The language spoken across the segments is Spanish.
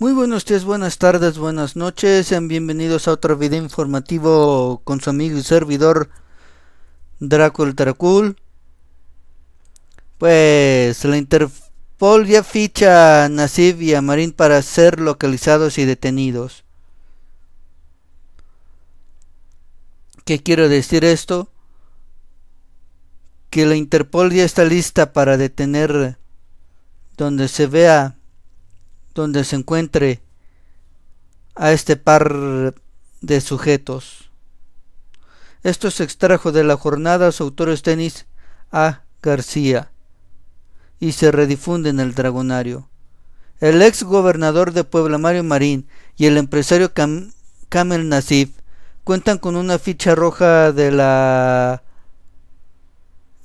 Muy buenos días, buenas tardes, buenas noches, sean bienvenidos a otro video informativo con su amigo y servidor Dracul Dracul. Pues la Interpol ya ficha a Nasib y a Marín para ser localizados y detenidos. ¿Qué quiero decir esto? Que la Interpol ya está lista para detener donde se vea donde se encuentre a este par de sujetos. Esto se extrajo de la jornada, su autor Tenis A. García, y se redifunde en el Dragonario. El ex gobernador de Puebla, Mario Marín, y el empresario Kamel Nasif cuentan con una ficha roja de la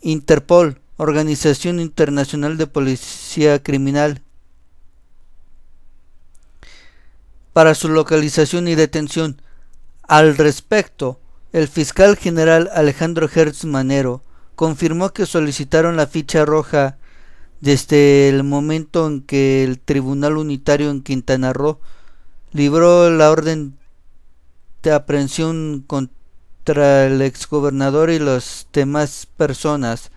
Interpol, Organización Internacional de Policía Criminal, para su localización y detención. Al respecto, el fiscal general Alejandro Hertz Manero confirmó que solicitaron la ficha roja desde el momento en que el Tribunal Unitario en Quintana Roo libró la orden de aprehensión contra el exgobernador y las demás personas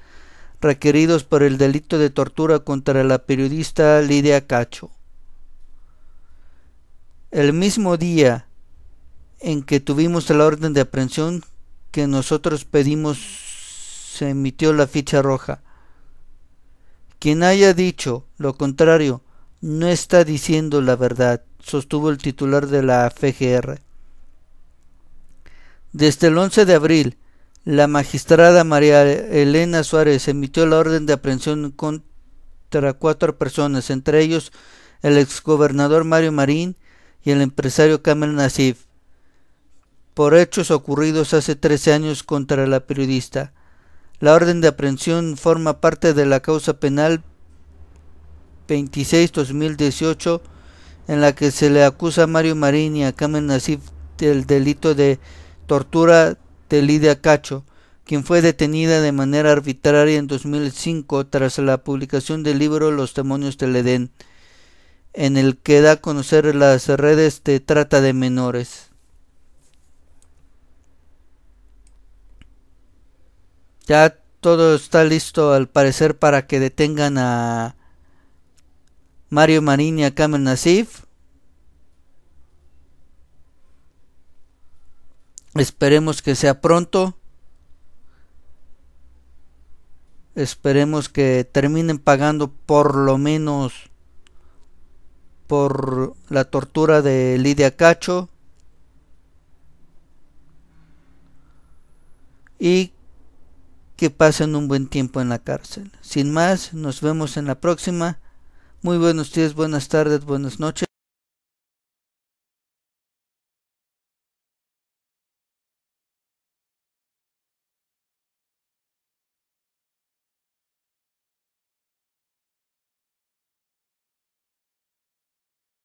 requeridos por el delito de tortura contra la periodista Lidia Cacho el mismo día en que tuvimos la orden de aprehensión que nosotros pedimos se emitió la ficha roja. Quien haya dicho lo contrario no está diciendo la verdad, sostuvo el titular de la FGR. Desde el 11 de abril, la magistrada María Elena Suárez emitió la orden de aprehensión contra cuatro personas, entre ellos el exgobernador Mario Marín, y el empresario Kamel Nasif por hechos ocurridos hace 13 años contra la periodista. La orden de aprehensión forma parte de la causa penal 26-2018 en la que se le acusa a Mario Marín y a Kamel Nasif del delito de tortura de Lidia Cacho, quien fue detenida de manera arbitraria en 2005 tras la publicación del libro Los demonios del Edén en el que da a conocer las redes de trata de menores. Ya todo está listo al parecer para que detengan a Mario Marini y a Nasif. Esperemos que sea pronto. Esperemos que terminen pagando por lo menos por la tortura de Lidia Cacho y que pasen un buen tiempo en la cárcel. Sin más, nos vemos en la próxima. Muy buenos días, buenas tardes, buenas noches.